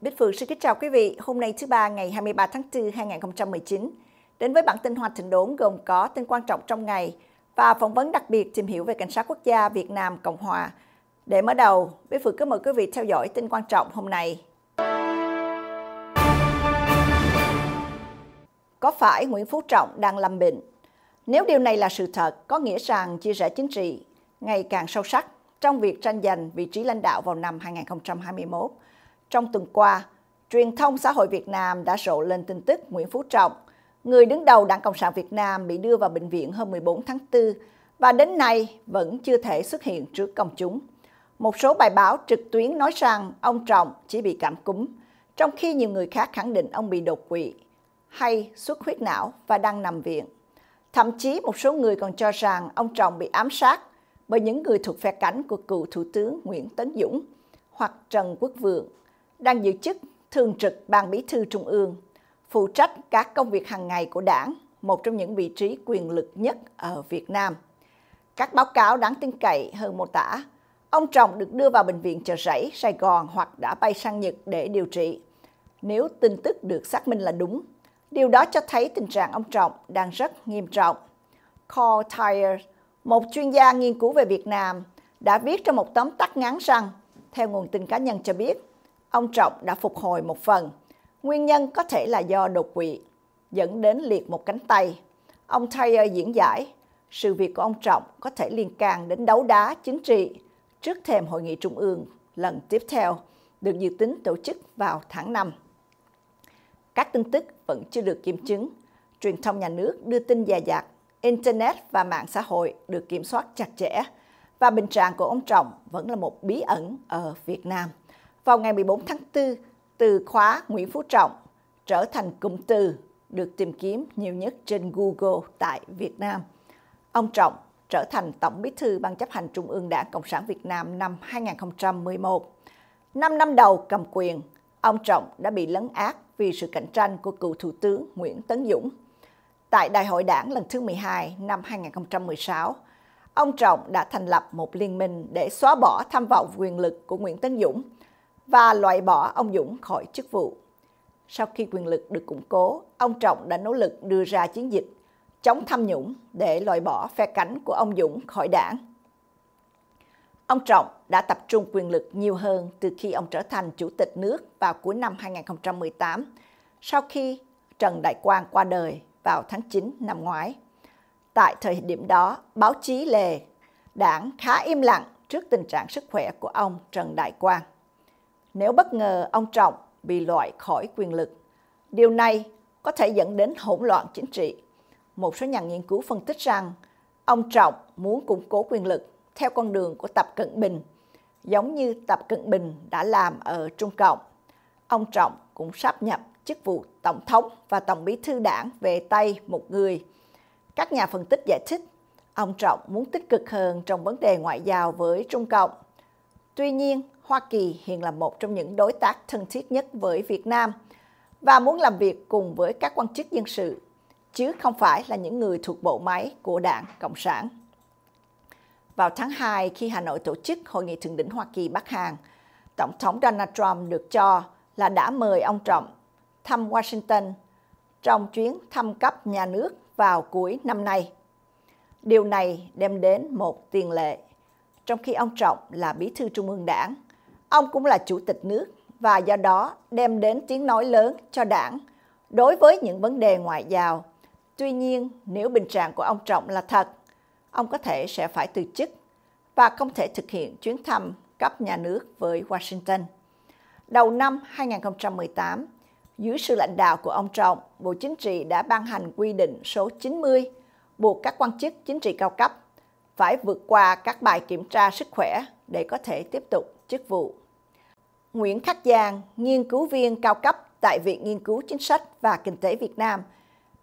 Bích Phượng xin kính chào quý vị. Hôm nay thứ ba ngày 23 tháng 4 2019, đến với bản tin Hoa Thịnh Đốn gồm có tin quan trọng trong ngày và phỏng vấn đặc biệt tìm hiểu về cảnh sát quốc gia Việt Nam Cộng Hòa. Để mở đầu, Bích Phượng kính mời quý vị theo dõi tin quan trọng hôm nay. Có phải Nguyễn Phú Trọng đang lâm bệnh? Nếu điều này là sự thật, có nghĩa rằng chia rẽ chính trị ngày càng sâu sắc trong việc tranh giành vị trí lãnh đạo vào năm 2021 trong tuần qua, truyền thông xã hội Việt Nam đã rộ lên tin tức Nguyễn Phú Trọng, người đứng đầu Đảng Cộng sản Việt Nam bị đưa vào bệnh viện hôm 14 tháng 4 và đến nay vẫn chưa thể xuất hiện trước công chúng. Một số bài báo trực tuyến nói rằng ông Trọng chỉ bị cảm cúm, trong khi nhiều người khác khẳng định ông bị đột quỵ hay xuất huyết não và đang nằm viện. Thậm chí một số người còn cho rằng ông Trọng bị ám sát bởi những người thuộc phe cánh của cựu Thủ tướng Nguyễn Tấn Dũng hoặc Trần Quốc Vượng đang giữ chức thường trực Ban Bí thư Trung ương, phụ trách các công việc hàng ngày của đảng, một trong những vị trí quyền lực nhất ở Việt Nam. Các báo cáo đáng tin cậy hơn mô tả, ông Trọng được đưa vào bệnh viện chợ rẫy Sài Gòn hoặc đã bay sang Nhật để điều trị. Nếu tin tức được xác minh là đúng, điều đó cho thấy tình trạng ông Trọng đang rất nghiêm trọng. Carl Tyer, một chuyên gia nghiên cứu về Việt Nam, đã viết trong một tấm tắt ngắn rằng, theo nguồn tin cá nhân cho biết, ông Trọng đã phục hồi một phần. Nguyên nhân có thể là do đột quỵ, dẫn đến liệt một cánh tay. Ông Taylor diễn giải, sự việc của ông Trọng có thể liên can đến đấu đá chính trị trước thềm hội nghị trung ương lần tiếp theo, được dự tính tổ chức vào tháng 5. Các tin tức vẫn chưa được kiểm chứng. Truyền thông nhà nước đưa tin dài dạt Internet và mạng xã hội được kiểm soát chặt chẽ và bình trạng của ông Trọng vẫn là một bí ẩn ở Việt Nam vào ngày 14 tháng 4 từ khóa Nguyễn Phú Trọng trở thành cụm từ được tìm kiếm nhiều nhất trên Google tại Việt Nam. Ông Trọng trở thành Tổng Bí thư Ban chấp hành Trung ương Đảng Cộng sản Việt Nam năm 2011. Năm năm đầu cầm quyền, ông Trọng đã bị lấn át vì sự cạnh tranh của cựu Thủ tướng Nguyễn Tấn Dũng. Tại Đại hội đảng lần thứ 12 năm 2016, ông Trọng đã thành lập một liên minh để xóa bỏ tham vọng quyền lực của Nguyễn Tấn Dũng – và loại bỏ ông Dũng khỏi chức vụ. Sau khi quyền lực được củng cố, ông Trọng đã nỗ lực đưa ra chiến dịch chống tham nhũng để loại bỏ phe cánh của ông Dũng khỏi đảng. Ông Trọng đã tập trung quyền lực nhiều hơn từ khi ông trở thành chủ tịch nước vào cuối năm 2018, sau khi Trần Đại Quang qua đời vào tháng 9 năm ngoái. Tại thời điểm đó, báo chí lề đảng khá im lặng trước tình trạng sức khỏe của ông Trần Đại Quang nếu bất ngờ ông Trọng bị loại khỏi quyền lực. Điều này có thể dẫn đến hỗn loạn chính trị. Một số nhà nghiên cứu phân tích rằng ông Trọng muốn củng cố quyền lực theo con đường của Tập Cận Bình, giống như Tập Cận Bình đã làm ở Trung Cộng. Ông Trọng cũng sắp nhập chức vụ Tổng thống và Tổng bí thư đảng về tay một người. Các nhà phân tích giải thích, ông Trọng muốn tích cực hơn trong vấn đề ngoại giao với Trung Cộng. Tuy nhiên, Hoa Kỳ hiện là một trong những đối tác thân thiết nhất với Việt Nam và muốn làm việc cùng với các quan chức dân sự, chứ không phải là những người thuộc bộ máy của đảng Cộng sản. Vào tháng 2, khi Hà Nội tổ chức Hội nghị Thượng đỉnh Hoa Kỳ Bắc Hàn, Tổng thống Donald Trump được cho là đã mời ông Trọng thăm Washington trong chuyến thăm cấp nhà nước vào cuối năm nay. Điều này đem đến một tiền lệ, trong khi ông Trọng là bí thư trung ương đảng, Ông cũng là chủ tịch nước và do đó đem đến tiếng nói lớn cho đảng đối với những vấn đề ngoại giao. Tuy nhiên, nếu bình trạng của ông Trọng là thật, ông có thể sẽ phải từ chức và không thể thực hiện chuyến thăm cấp nhà nước với Washington. Đầu năm 2018, dưới sự lãnh đạo của ông Trọng, Bộ Chính trị đã ban hành quy định số 90 buộc các quan chức chính trị cao cấp phải vượt qua các bài kiểm tra sức khỏe để có thể tiếp tục chức vụ. Nguyễn Khắc Giang, nghiên cứu viên cao cấp tại Viện Nghiên cứu Chính sách và Kinh tế Việt Nam,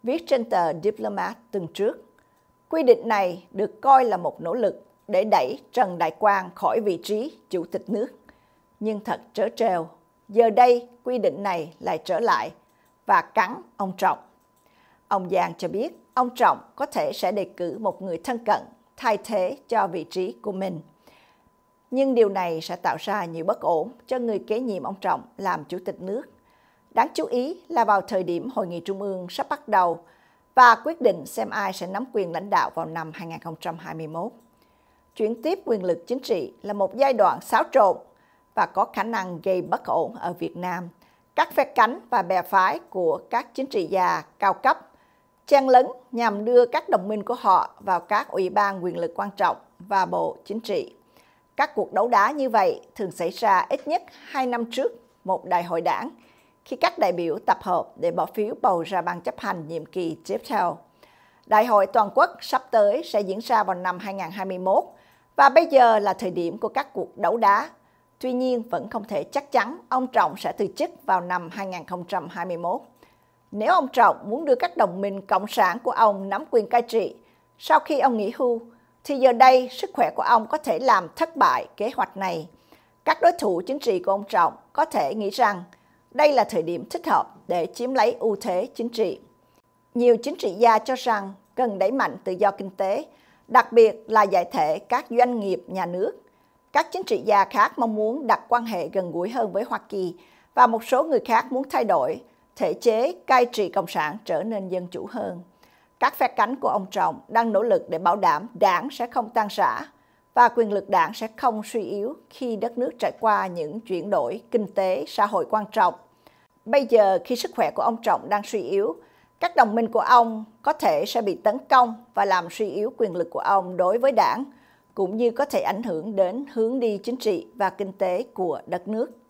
viết trên tờ Diplomat tuần trước. Quy định này được coi là một nỗ lực để đẩy Trần Đại Quang khỏi vị trí chủ tịch nước. Nhưng thật trớ trêu, giờ đây quy định này lại trở lại và cắn ông Trọng. Ông Giang cho biết ông Trọng có thể sẽ đề cử một người thân cận thay thế cho vị trí của mình. Nhưng điều này sẽ tạo ra nhiều bất ổn cho người kế nhiệm ông Trọng làm chủ tịch nước. Đáng chú ý là vào thời điểm Hội nghị Trung ương sắp bắt đầu và quyết định xem ai sẽ nắm quyền lãnh đạo vào năm 2021. Chuyển tiếp quyền lực chính trị là một giai đoạn xáo trộn và có khả năng gây bất ổn ở Việt Nam. Các phe cánh và bè phái của các chính trị gia cao cấp chen lấn nhằm đưa các đồng minh của họ vào các ủy ban quyền lực quan trọng và bộ chính trị các cuộc đấu đá như vậy thường xảy ra ít nhất 2 năm trước một đại hội đảng, khi các đại biểu tập hợp để bỏ phiếu bầu ra ban chấp hành nhiệm kỳ tiếp theo. Đại hội toàn quốc sắp tới sẽ diễn ra vào năm 2021 và bây giờ là thời điểm của các cuộc đấu đá. Tuy nhiên vẫn không thể chắc chắn ông Trọng sẽ từ chức vào năm 2021. Nếu ông Trọng muốn đưa các đồng minh cộng sản của ông nắm quyền cai trị, sau khi ông nghỉ hưu, thì giờ đây sức khỏe của ông có thể làm thất bại kế hoạch này. Các đối thủ chính trị của ông Trọng có thể nghĩ rằng đây là thời điểm thích hợp để chiếm lấy ưu thế chính trị. Nhiều chính trị gia cho rằng cần đẩy mạnh tự do kinh tế, đặc biệt là giải thể các doanh nghiệp nhà nước. Các chính trị gia khác mong muốn đặt quan hệ gần gũi hơn với Hoa Kỳ và một số người khác muốn thay đổi thể chế cai trị cộng sản trở nên dân chủ hơn. Các phe cánh của ông Trọng đang nỗ lực để bảo đảm đảng sẽ không tan rã và quyền lực đảng sẽ không suy yếu khi đất nước trải qua những chuyển đổi kinh tế, xã hội quan trọng. Bây giờ khi sức khỏe của ông Trọng đang suy yếu, các đồng minh của ông có thể sẽ bị tấn công và làm suy yếu quyền lực của ông đối với đảng, cũng như có thể ảnh hưởng đến hướng đi chính trị và kinh tế của đất nước.